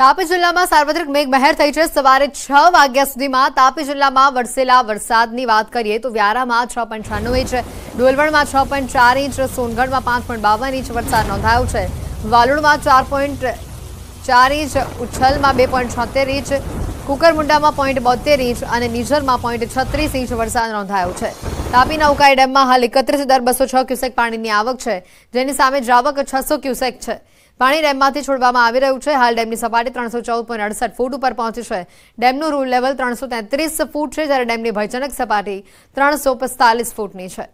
તાપી જિલ્લામાં સાર્વત્રિક મહેર થઈ છે સવારે છ વાગ્યા સુધીમાં તાપી જિલ્લામાં વરસેલા વરસાદની વાત કરીએ તો વ્યારામાં છ પોઈન્ટ છાન્નુ ઇંચ ડોલવણમાં છ પોઈન્ટ ચાર ઇંચ સોનગઢમાં પાંચ પોઈન્ટ બાવન ઇંચ વરસાદ નોંધાયો છે વાલુડમાં ચાર પોઈન્ટ ચાર ઇંચ ઉચ્છલમાં બે પોઈન્ટ છોતેર ઇંચ કુકરમુંડામાં પોઈન્ટ બોતેર ઇંચ અને નિઝરમાં પોઈન્ટ છત્રીસ ઇંચ વરસાદ નોંધાયો છે તાપી નૌકાઈ ડેમમાં હાલ એકત્રીસ હજાર બસો છ ક્યુસેક પાણીની આવક છે જેની સામે જાવક છસો ક્યુસેક છે પાણી ડેમમાંથી છોડવામાં આવી રહ્યું છે હાલ ડેમની સપાટી ત્રણસો ચૌદ પોઈન્ટ અડસઠ ફૂટ ઉપર પહોંચી છે ડેમનું રૂલ લેવલ ત્રણસો તેત્રીસ ફૂટ છે જ્યારે ડેમની ભયજનક સપાટી ત્રણસો પિસ્તાલીસ ફૂટની છે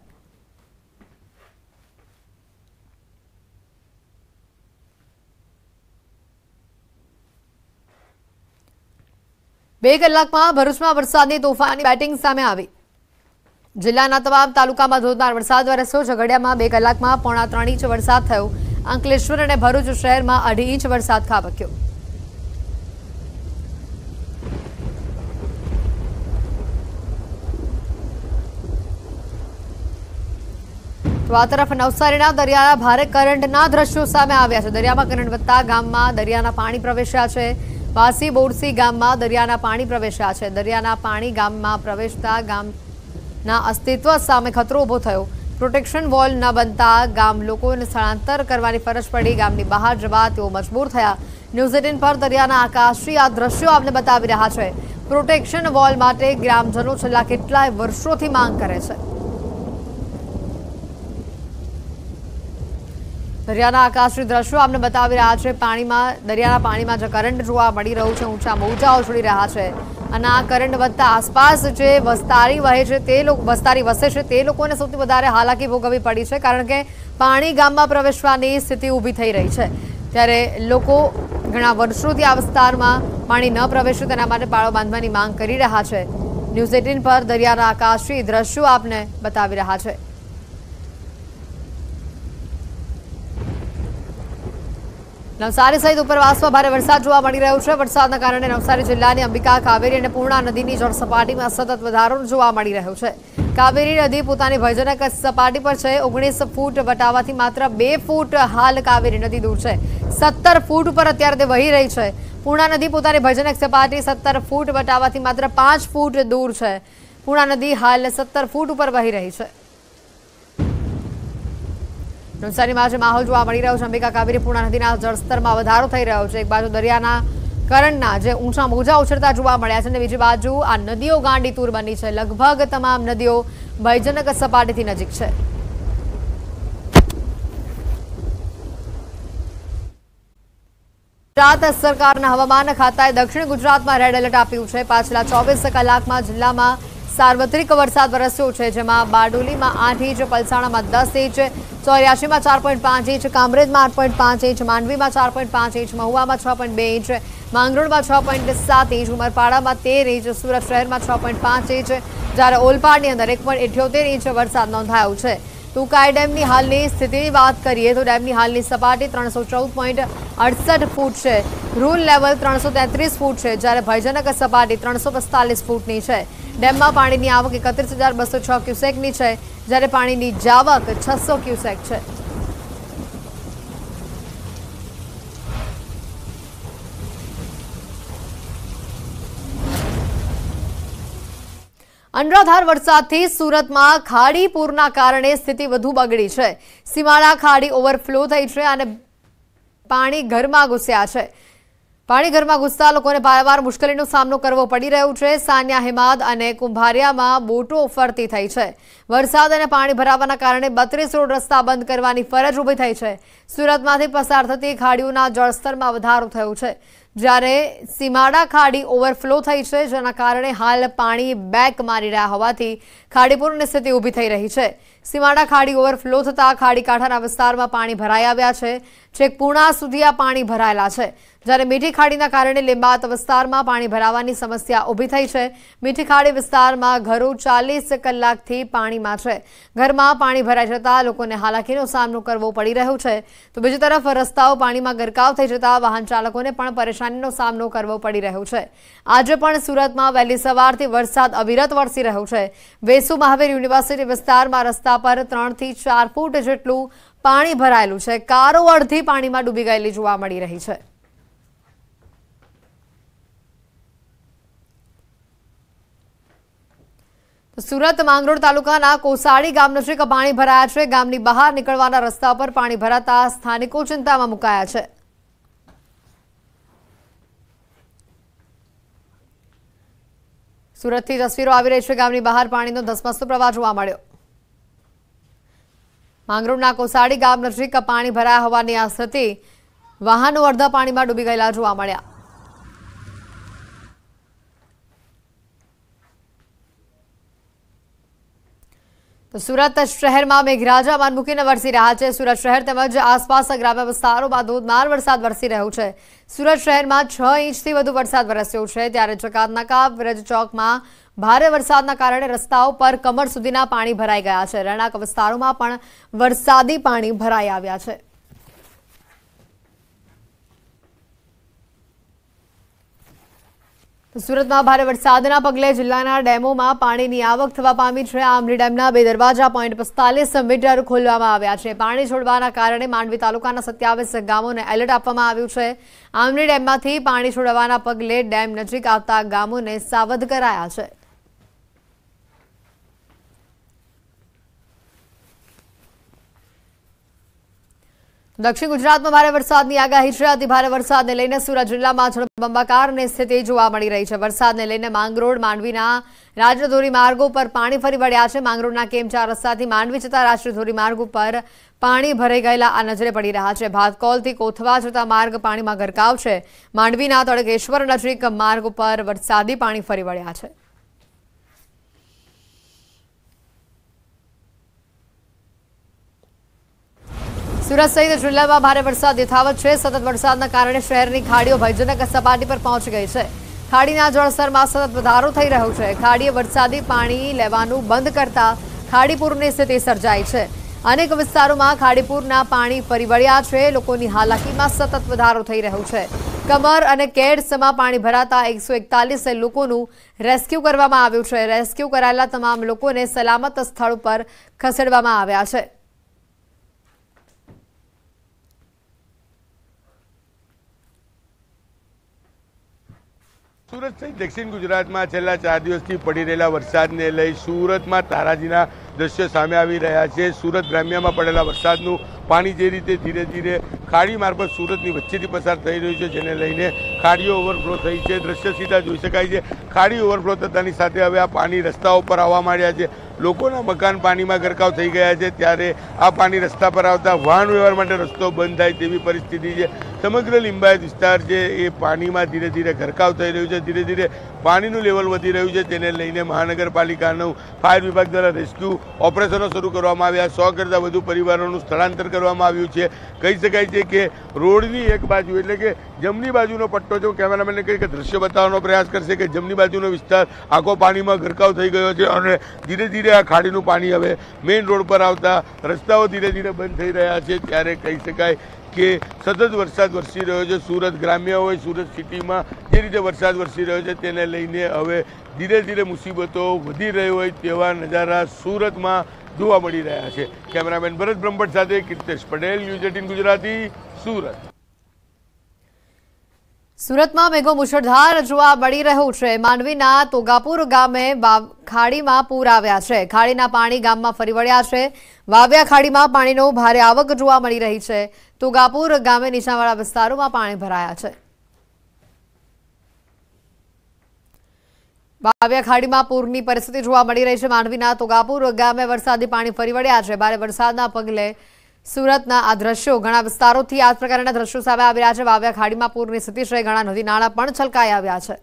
બે કલાકમાં ભરૂચમાં વરસાદની તોફાની બેટિંગ સામે આવી જિલ્લાના તમામ તાલુકામાં ધોધમાર વરસાદ વરસ્યો ઝઘડિયામાં બે કલાકમાં પોણા ત્રણ ઇંચ વરસાદ થયો અંકલેશ્વર અને ભરૂચ શહેરમાં અઢી ઇંચ વરસાદ ખાબક્યો તો આ તરફ નવસારીના દરિયાના ભારે કરંટના દ્રશ્યો સામે આવ્યા છે દરિયામાં કરંટ વધતા ગામમાં દરિયાના પાણી પ્રવેશ્યા છે વાસી બોરસી ગામમાં દરિયાના પાણી પ્રવેશ્યા છે દરિયાના પાણી ગામમાં પ્રવેશતા ગામના અસ્તિત્વ સામે ખતરો ઊભો થયો પ્રોટેક્શન વોલ ન બનતા ગામ લોકોને સ્થળાંતર કરવાની ફરજ પડી ગામની બહાર જવા તેઓ મજબૂર થયા ન્યૂઝીલેન્ડ પર દરિયાના આકાશથી આ દ્રશ્યો આપને બતાવી રહ્યા છે પ્રોટેક્શન વોલ માટે ગ્રામજનો છેલ્લા કેટલાય વર્ષોથી માંગ કરે છે દરિયાના આકાશથી દ્રશ્યો આપને બતાવી રહ્યા છે પાણીમાં દરિયાના પાણીમાં જે કરંટ જોવા મળી રહ્યું છે ઊંચા મોજાઓ છોડી રહ્યા છે અને આ કરંટ વધતા આસપાસ જે વસ્તારી વહે છે તે લોકો વસ્તારી વસે છે તે લોકોને સૌથી વધારે હાલાકી ભોગવવી પડી છે કારણ કે પાણી ગામમાં પ્રવેશવાની સ્થિતિ ઊભી થઈ રહી છે ત્યારે લોકો ઘણા વર્ષોથી આ વિસ્તારમાં પાણી ન પ્રવેશે તેના માટે પાળો બાંધવાની માંગ કરી રહ્યા છે ન્યૂઝ એટીન પર દરિયાના આકાશી દ્રશ્યો આપને બતાવી રહ્યા છે નવસારી સહિત ઉપરવાસમાં ભારે વરસાદ જોવા મળી રહ્યો છે વરસાદના કારણે નવસારી જિલ્લાની અંબિકા કાવેરી અને પૂર્ણા નદીની જળસપાટીમાં સતત વધારો જોવા મળી રહ્યો છે કાવેરી નદી પોતાની ભયજનક સપાટી પર છે ઓગણીસ ફૂટ વટાવાથી માત્ર બે ફૂટ હાલ કાવેરી નદી દૂર છે સત્તર ફૂટ ઉપર અત્યારે તે વહી રહી છે પૂર્ણા નદી પોતાની ભયજનક સપાટી સત્તર ફૂટ વટાવાથી માત્ર પાંચ ફૂટ દૂર છે પૂર્ણા નદી હાલ સત્તર ફૂટ ઉપર વહી રહી છે નવસારીમાં જે માહોલ જોવા મળી રહ્યો છે અંબિકા કાવેરી પૂર્ણા નદીના જળસ્તરમાં વધારો થઈ રહ્યો છે એક બાજુ દરિયાના કરણના જે ઊંચા મોજા ઉછળતા જોવા મળ્યા છે અને બીજી બાજુ આ નદીઓ ગાંડીતુર બની છે લગભગ તમામ નદીઓ ભયજનક સપાટીથી નજીક છે ગુજરાત સરકારના હવામાન ખાતાએ દક્ષિણ ગુજરાતમાં રેડ એલર્ટ આપ્યું છે પાછલા ચોવીસ કલાકમાં જિલ્લામાં સાર્વત્રિક વરસાદ વરસ્યો છે જેમાં બારડોલીમાં આઠ ઇંચ પલસાણામાં દસ ઇંચ ચોર્યાસીમાં ચાર પોઈન્ટ પાંચ ઇંચ કામરેજમાં આઠ પોઈન્ટ પાંચ ઇંચ માંડવીમાં ચાર પોઈન્ટ પાંચ ઇંચ મહુવામાં છ પોઈન્ટ બે ઇંચ માંગરોળમાં છ પોઈન્ટ સાત ઇંચ ઉમરપાડામાં તેર ઇંચ સુરત શહેરમાં છ પોઈન્ટ પાંચ ઇંચ જ્યારે ઓલપાડની અંદર એક પોઈન્ટ ઇઠ્યોતેર ઇંચ વરસાદ નોંધાયો છે ટુકાઈ ડેમની હાલની સ્થિતિની વાત કરીએ તો ડેમની હાલની સપાટી ત્રણસો ચૌદ પોઈન્ટ અડસઠ ફૂટ છે રૂલ લેવલ ત્રણસો તેત્રીસ ફૂટ છે જ્યારે ભયજનક સપાટી ત્રણસો પિસ્તાલીસ ફૂટની છે ડેમમાં પાણીની આવક એકત્રીસ હજાર બસો છ ક્યુસેકની છે જ્યારે પાણીની જાવક છસો ક્યુસેક છે અનરાધાર વરસાદથી સુરતમાં ખાડી પૂરના કારણે સ્થિતિ વધુ બગડી છે સીમાડા ખાડી ઓવરફ્લો થઈ છે અને પાણી ઘરમાં ઘૂસ્યા છે પાણી ઘરમાં ઘૂસતા લોકોને વારંવાર મુશ્કેલીનો સામનો કરવો પડી રહ્યો છે સાનિયા હેમાદ અને કુંભારિયામાં બોટો ફરતી થઈ છે વરસાદ અને પાણી ભરાવાના કારણે બત્રીસ રોડ રસ્તા બંધ કરવાની ફરજ ઊભી થઈ છે સુરતમાંથી પસાર થતી ખાડીઓના જળસ્તરમાં વધારો થયો છે જ્યારે સીમાડા ખાડી ઓવરફ્લો થઈ છે જેના કારણે હાલ પાણી બેક મારી રહ્યા હોવાથી ખાડીપૂરની સ્થિતિ ઊભી થઈ રહી છે સીમાડા ખાડી ઓવરફ્લો થતાં ખાડી કાંઠાના વિસ્તારમાં પાણી ભરાઈ આવ્યા છે છેક પૂર્ણા સુધી આ પાણી ભરાયેલા છે જ્યારે મીઠી ખાડીના કારણે લીંબાત વિસ્તારમાં પાણી ભરાવાની સમસ્યા ઊભી થઈ છે મીઠી ખાડી વિસ્તારમાં ઘરો ચાલીસ કલાકથી પાણીમાં છે ઘરમાં પાણી ભરાઈ જતાં લોકોને હાલાકીનો સામનો કરવો પડી રહ્યો છે તો બીજી તરફ રસ્તાઓ પાણીમાં ગરકાવ થઈ જતાં વાહન ચાલકોને પણ પરેશાનીનો સામનો કરવો પડી રહ્યો છે આજે પણ સુરતમાં વહેલી સવારથી વરસાદ અવિરત વરસી રહ્યો છે વેસુ મહાવીર યુનિવર્સિટી વિસ્તારમાં રસ્તા પર ત્રણથી ચાર ફૂટ જેટલું પાણી ભરાયેલું છે કારો અડધી પાણીમાં ડૂબી ગયેલી જોવા મળી રહી છે સુરત માંગરોળ તાલુકાના કોસાડી ગામ નજીક પાણી ભરાયા છે ગામની બહાર નીકળવાના રસ્તા પર પાણી ભરાતા સ્થાનિકો ચિંતામાં મુકાયા છે સુરતથી તસવીરો આવી રહી છે ગામની બહાર પાણીનો ધસમસતો પ્રવાહ જોવા મળ્યો માંગરોળના કોસાડી ગામ નજીક પાણી ભરાયા હોવાની આસ્થિતિ વાહનો અડધા પાણીમાં ડૂબી ગયેલા જોવા મળ્યા સુરત શહેરમાં મેઘરાજા મૂકીને વરસી રહ્યા છે સુરત શહેર તેમજ આસપાસના ગ્રામ્ય વિસ્તારોમાં ધોધમાર વરસાદ વરસી રહ્યો છે સુરત શહેરમાં છ ઇંચથી વધુ વરસાદ વરસ્યો છે ત્યારે ચકાતનાકા વ્રજ ચોકમાં ભારે વરસાદના કારણે રસ્તાઓ પર કમર સુધીના પાણી ભરાઈ ગયા છે રહેણાંક વિસ્તારોમાં પણ વરસાદી પાણી ભરાઈ આવ્યા છે સુરતમાં ભારે વરસાદના પગલે જિલ્લાના ડેમોમાં પાણીની આવક થવા પામી છે આમરી ડેમના બે દરવાજા પોઈન્ટ પિસ્તાલીસ મીટર ખોલવામાં આવ્યા છે પાણી છોડવાના કારણે માંડવી તાલુકાના સત્યાવીસ ગામોને એલર્ટ આપવામાં આવ્યું છે આમરી ડેમમાંથી પાણી છોડવાના પગલે ડેમ નજીક આવતા ગામોને સાવધ કરાયા છે દક્ષિણ ગુજરાતમાં ભારે વરસાદની આગાહી છે અતિ ભારે વરસાદને લઈને સુરત જિલ્લામાં જળબંબાકારની સ્થિતિ જોવા મળી રહી છે વરસાદને લઈને માંગરોળ માંડવીના રાષ્ટ્રીય ધોરીમાર્ગો પર પાણી ફરી વળ્યા છે માંગરોળના કેમચા રસ્તાથી માંડવી જતા રાષ્ટ્રીય ધોરીમાર્ગ ઉપર પાણી ભરાઈ ગયેલા આ નજરે પડી રહ્યા છે ભાતકોલથી કોથવા જતા માર્ગ પાણીમાં ગરકાવ છે માંડવીના તળકેશ્વર નજીક માર્ગ ઉપર વરસાદી પાણી ફરી વળ્યા છે સુરત સહિત જિલ્લામાં ભારે વરસાદ યથાવત છે સતત વરસાદના કારણે શહેરની ખાડીઓ ભયજનક સપાટી પર પહોંચી ગઈ છે ખાડીના જળસ્તરમાં સતત વધારો થઈ રહ્યો છે ખાડીએ વરસાદી પાણી લેવાનું બંધ કરતા ખાડીપુરની સ્થિતિ સર્જાઈ છે અનેક વિસ્તારોમાં ખાડીપુરના પાણી ફરી વળ્યા છે લોકોની હાલાકીમાં સતત વધારો થઈ રહ્યો છે કમર અને કેડસમાં પાણી ભરાતા એકસો એકતાલીસ લોકોનું રેસ્ક્યુ કરવામાં આવ્યું છે રેસ્ક્યુ કરાયેલા તમામ લોકોને સલામત સ્થળ પર ખસેડવામાં આવ્યા છે સુરત સહિત દક્ષિણ ગુજરાતમાં છેલ્લા ચાર દિવસથી પડી રહેલા વરસાદને લઈ સુરતમાં તારાજીના દ્રશ્યો સામે આવી રહ્યા છે સુરત ગ્રામ્યમાં પડેલા વરસાદનું પાણી જે રીતે ધીરે ધીરે ખાડી મારફત સુરતની વચ્ચેથી પસાર થઈ રહ્યું છે જેને લઈને ખાડીઓ ઓવરફ્લો થઈ છે દ્રશ્ય સીધા જોઈ શકાય છે ખાડી ઓવરફ્લો થતાની સાથે હવે આ પાણી રસ્તાઓ પર આવવા માંડ્યા છે લોકોના મકાન પાણીમાં ગરકાવ થઈ ગયા છે ત્યારે આ પાણી રસ્તા પર આવતા વાહન વ્યવહાર માટે રસ્તો બંધ થાય તેવી પરિસ્થિતિ છે સમગ્ર લિંબાયત વિસ્તાર છે એ પાણીમાં ધીરે ધીરે ઘરકાવ થઈ રહ્યું છે ધીરે ધીરે પાણીનું લેવલ વધી રહ્યું છે તેને લઈને મહાનગરપાલિકાનું ફાયર વિભાગ દ્વારા રેસ્ક્યુ ઓપરેશનો શરૂ કરવામાં આવ્યા સો કરતાં વધુ પરિવારોનું સ્થળાંતર કરવામાં આવ્યું છે કહી શકાય છે કે રોડની એક બાજુ એટલે કે જમણી બાજુનો પટ્ટો છે કેમેરામેનને કે દ્રશ્ય બતાવવાનો પ્રયાસ કરશે કે જમણી બાજુનો વિસ્તાર આખો પાણીમાં ઘરકાવ થઈ ગયો છે અને ધીરે ધીરે આ ખાડીનું પાણી હવે મેઇન રોડ પર આવતા રસ્તાઓ ધીરે ધીરે બંધ થઈ રહ્યા છે ત્યારે કહી શકાય કે સતત વરસાદ વરસી રહ્યો છે સુરત ગ્રામ્ય હોય સુરત સિટીમાં જે રીતે વરસાદ વરસી રહ્યો છે તેને લઈને હવે ધીરે ધીરે મુસીબતો વધી રહી હોય તેવા નજારા સુરતમાં જોવા મળી રહ્યા છે કેમેરામેન ભરત બ્રહ્મભટ્ટ સાથે કીર્તેશ પટેલ ન્યૂઝ એટીન ગુજરાતી સુરત સુરતમાં મેઘો મુશળધાર જોવા મળી રહ્યું છે માંડવીના તોગાપુર ગામે ખાડીમાં પૂર આવ્યા છે ખાડીના પાણી ગામમાં ફરી વળ્યા છે વાવ્યા ખાડીમાં પાણીનો ભારે આવક જોવા મળી રહી છે તોગાપુર ગામે નીચાણવાળા વિસ્તારોમાં પાણી ભરાયા છે વાવ્યા ખાડીમાં પૂરની પરિસ્થિતિ જોવા મળી રહી છે માંડવીના તોગાપુર ગામે વરસાદી પાણી ફરી વળ્યા છે ભારે વરસાદના પગલે સુરતના આ દ્રશ્યો ઘણા વિસ્તારોથી આ પ્રકારના દ્રશ્યો સામે આવી રહ્યા છે વાવ્યા ખાડીમાં પૂરની સ્થિતિ છે ઘણા નદી નાળા પણ છલકાઈ આવ્યા છે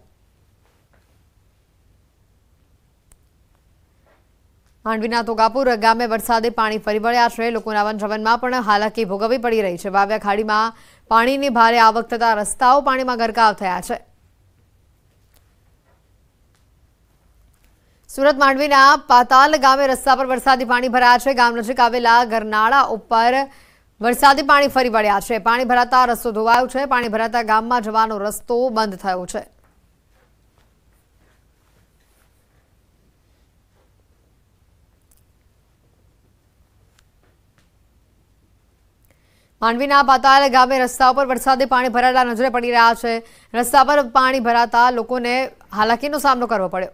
માંડવીના તોગાપુર ગામે વરસાદે પાણી ફરી વળ્યા છે લોકોના વનજવનમાં પણ હાલાકી ભોગવવી પડી રહી છે વાવ્યા ખાડીમાં પાણીની ભારે આવક થતા રસ્તાઓ પાણીમાં ગરકાવ થયા છે સુરત માંડવીના પાતાલ ગામે રસ્તા પર વરસાદી પાણી ભરાયા છે ગામ નજીક આવેલા ગરનાળા ઉપર વરસાદી પાણી ફરી વળ્યા છે પાણી ભરાતા રસ્તો ધોવાયો છે પાણી ભરાતા ગામમાં જવાનો રસ્તો બંધ થયો છે માંડવીના પાતાલ ગામે રસ્તા ઉપર વરસાદી પાણી ભરાયેલા નજરે પડી રહ્યા છે રસ્તા પર પાણી ભરાતા લોકોને હાલાકીનો સામનો કરવો પડ્યો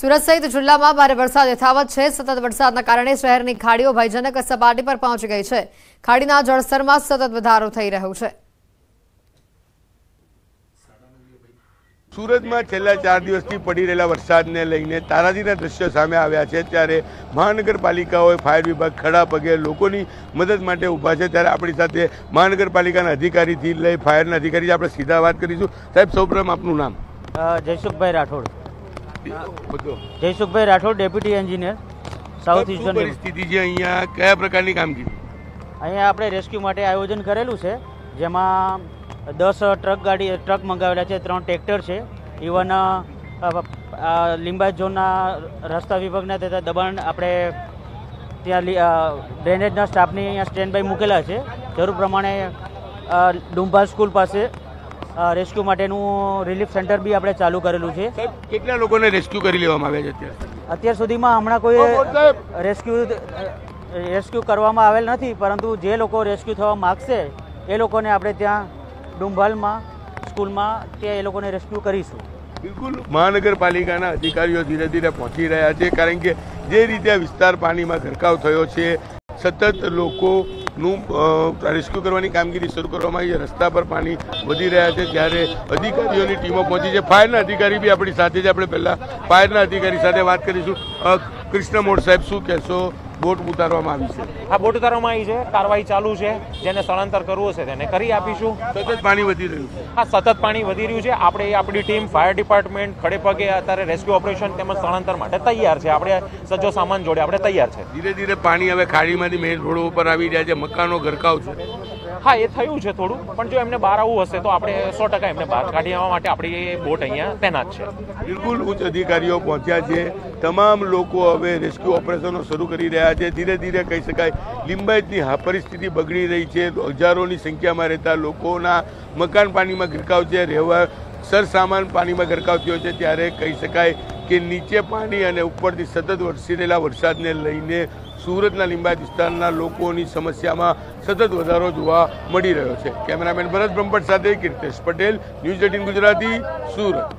સુરત સહિત જિલ્લામાં ભારે વરસાદ યથાવત છે સતત વરસાદના કારણે શહેરની ખાડીઓ ભયજનક સપાટી પર પહોંચી ગઈ છે ખાડીના જળસ્તરમાં સતત વધારો થઈ રહ્યો છે સુરતમાં છેલ્લા ચાર દિવસથી પડી રહેલા વરસાદને લઈને તારાજીના દ્રશ્યો સામે આવ્યા છે ત્યારે મહાનગરપાલિકાઓએ ફાયર વિભાગ ખડા પગે લોકોની મદદ માટે ઊભા છે ત્યારે આપણી સાથે મહાનગરપાલિકાના અધિકારીથી લઈ ફાયરના અધિકારી આપણે સીધા વાત કરીશું સાહેબ સૌપ્રથમ આપનું નામ Jaysukhbhai Rathod Jaysukhbhai Rathod deputy engineer south eastern પરિસ્થિતિ છે અહીંયા કયા પ્રકારની કામગીરી અહીંયા આપણે રેસ્ક્યુ માટે આયોજન કરેલું છે જેમાં દસ ટ્રક ગાડી ટ્રક મંગાવેલા છે ત્રણ ટ્રેક્ટર છે ઇવન લીંબા ઝોનના રસ્તા વિભાગના તથા દબાણ આપણે ત્યાં ડ્રેનેજના સ્ટાફની અહીંયા સ્ટેન્ડ બાય મૂકેલા છે જરૂર પ્રમાણે ડુંભા સ્કૂલ પાસે રેસ્ક્યુ માટેનું રિલીફ સેન્ટર બી આપણે ચાલુ કરેલું છે કેટલા લોકોને રેસ્ક્યુ કરી લેવામાં આવ્યા છે અત્યાર સુધીમાં હમણાં કોઈ રેસ્ક્યુ રેસ્ક્યુ કરવામાં આવેલ નથી પરંતુ જે લોકો રેસ્ક્યુ થવા માગશે એ લોકોને આપણે ત્યાં ડુંભાલમાં સ્કૂલમાં ત્યાં એ લોકોને રેસ્ક્યુ કરીશું બિલકુલ મહાનગરપાલિકાના અધિકારીઓ ધીરે ધીરે પહોંચી રહ્યા છે કારણ કે જે રીતે વિસ્તાર પાણીમાં ગરકાવ થયો છે સતત લોકો નું રેસ્ક્યુ કરવાની કામગીરી શરૂ કરવામાં આવી છે રસ્તા પર પાણી વધી રહ્યા છે ત્યારે અધિકારીઓની ટીમો પહોંચી છે ફાયરના અધિકારી બી આપણી સાથે જ આપણે પહેલા ફાયરના અધિકારી સાથે વાત કરીશું કૃષ્ણ મોડ સાહેબ શું કહેશો બોટ ઉતારવામાં આવી છે આ બોટ ઉતારવામાં આવી છે કાર્યવાહી ચાલુ છે જેને સ્થળાંતર કરવું હશે તેને કરી આપીશું સતત પાણી વધી રહ્યું છે હા સતત પાણી વધી રહ્યું છે આપણે આપણી ટીમ ફાયર ડિપાર્ટમેન્ટ ખડે પગે અત્યારે રેસ્ક્યુ ઓપરેશન તેમજ સ્થળાંતર માટે તૈયાર છે આપણે સજ્જો સામાન જોડે આપણે તૈયાર છે ધીરે ધીરે પાણી હવે ખાડીમાંથી મેઇન રોડ ઉપર આવી રહ્યા છે મકાનો ગરકાવ છે હા એ થયું છે થોડું પણ જો એમને બહાર આવવું હશે તો આપણે સો ટકા એમને બહાર કાઢી આવવા માટે આપણી બોટ અહીંયા તૈનાત છે બિલકુલ ઉચ્ચ અધિકારીઓ પહોંચ્યા છે તમામ લોકો હવે રેસ્ક્યુ ઓપરેશનો શરૂ કરી રહ્યા છે ધીરે ધીરે કહી શકાય લિંબાયતની પરિસ્થિતિ બગડી રહી છે હજારોની સંખ્યામાં રહેતા લોકોના મકાન પાણીમાં ગરકાવ છે રહેવા સરસામાન પાણીમાં ગરકાવ થયો છે ત્યારે કહી શકાય કે નીચે પાણી અને ઉપરથી સતત વરસી રહેલા વરસાદને લઈને સુરતના લિંબાયત વિસ્તારના લોકોની સમસ્યામાં સતત વધારો જોવા મળી રહ્યો છે કેમેરામેન ભરત બ્રહ્મભટ્ટ સાથે કીર્તેશ પટેલ ન્યૂઝ એટીન ગુજરાતી સુરત